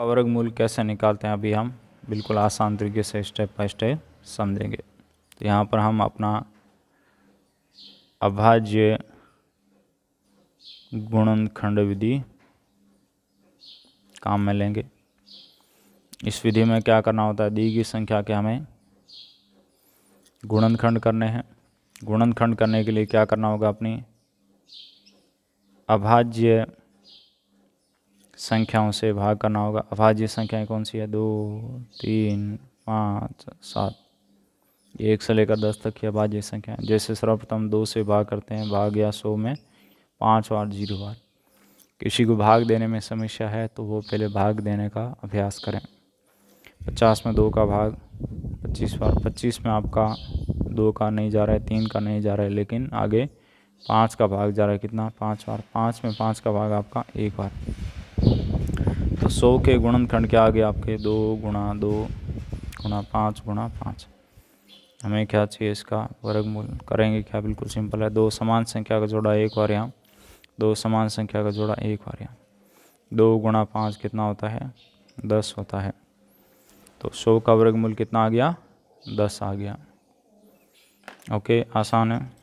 का मूल कैसे निकालते हैं अभी हम बिल्कुल आसान तरीके से स्टेप बाय स्टेप समझेंगे तो यहाँ पर हम अपना अभाज्य गुणनखंड विधि काम में लेंगे इस विधि में क्या करना होता है दी गई संख्या के हमें गुणनखंड करने हैं गुणनखंड करने के लिए क्या करना होगा अपनी अभाज्य संख्याओं से भाग करना होगा अभाज्य संख्याएं कौन सी है दो तीन पाँच सात एक से लेकर दस तक की अभाज्य संख्या है जैसे सर्वप्रथम दो से भाग करते हैं भाग या सौ में पाँच बार जीरो बार किसी को भाग देने में समस्या है तो वो पहले भाग देने का अभ्यास करें पचास में दो का भाग पच्चीस बार पच्चीस में आपका दो का नहीं जा रहा है तीन का नहीं जा रहा है लेकिन आगे पाँच का भाग जा रहा है कितना पाँच बार पाँच में पाँच का भाग आपका एक बार सौ के गुणनखंड क्या आ गया आपके दो गुणा दो गुणा पाँच गुणा पाँच हमें क्या चाहिए इसका वर्गमूल करेंगे क्या बिल्कुल सिंपल है दो समान संख्या का जोड़ा एक बार यहाँ दो समान संख्या का जोड़ा एक बार यहाँ दो गुणा पाँच कितना होता है दस होता है तो सौ का वर्गमूल कितना आ गया दस आ गया ओके आसान है